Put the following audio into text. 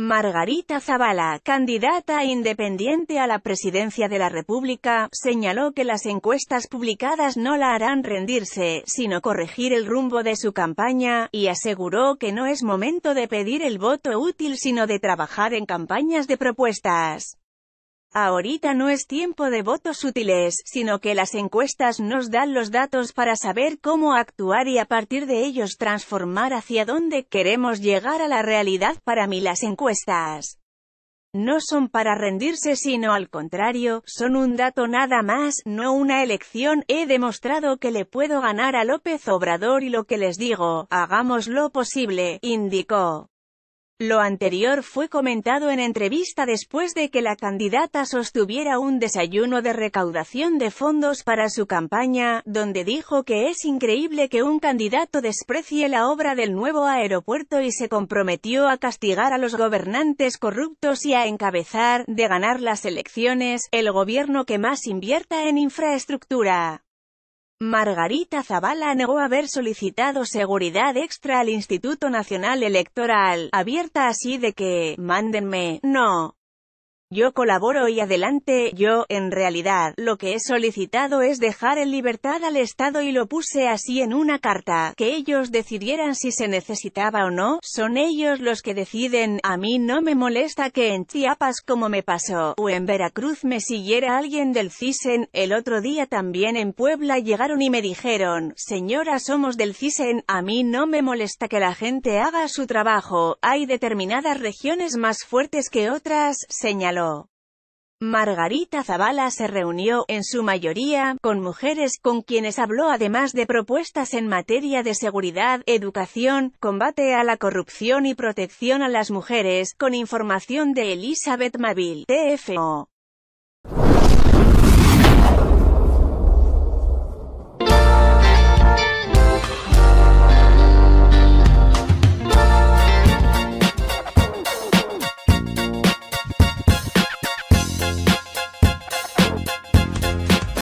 Margarita Zavala, candidata independiente a la presidencia de la República, señaló que las encuestas publicadas no la harán rendirse, sino corregir el rumbo de su campaña, y aseguró que no es momento de pedir el voto útil sino de trabajar en campañas de propuestas. Ahorita no es tiempo de votos útiles, sino que las encuestas nos dan los datos para saber cómo actuar y a partir de ellos transformar hacia dónde queremos llegar a la realidad. Para mí las encuestas no son para rendirse sino al contrario, son un dato nada más, no una elección, he demostrado que le puedo ganar a López Obrador y lo que les digo, hagamos lo posible, indicó. Lo anterior fue comentado en entrevista después de que la candidata sostuviera un desayuno de recaudación de fondos para su campaña, donde dijo que es increíble que un candidato desprecie la obra del nuevo aeropuerto y se comprometió a castigar a los gobernantes corruptos y a encabezar, de ganar las elecciones, el gobierno que más invierta en infraestructura. Margarita Zavala negó haber solicitado seguridad extra al Instituto Nacional Electoral, abierta así de que, mándenme, no, yo colaboro y adelante, yo, en realidad, lo que he solicitado es dejar en libertad al Estado y lo puse así en una carta, que ellos decidieran si se necesitaba o no, son ellos los que deciden, a mí no me molesta que en Chiapas como me pasó, o en Veracruz me siguiera alguien del CISEN, el otro día también en Puebla llegaron y me dijeron, señora somos del CISEN, a mí no me molesta que la gente haga su trabajo, hay determinadas regiones más fuertes que otras, señaló. Margarita Zavala se reunió, en su mayoría, con mujeres, con quienes habló además de propuestas en materia de seguridad, educación, combate a la corrupción y protección a las mujeres, con información de Elizabeth Maville, TFO.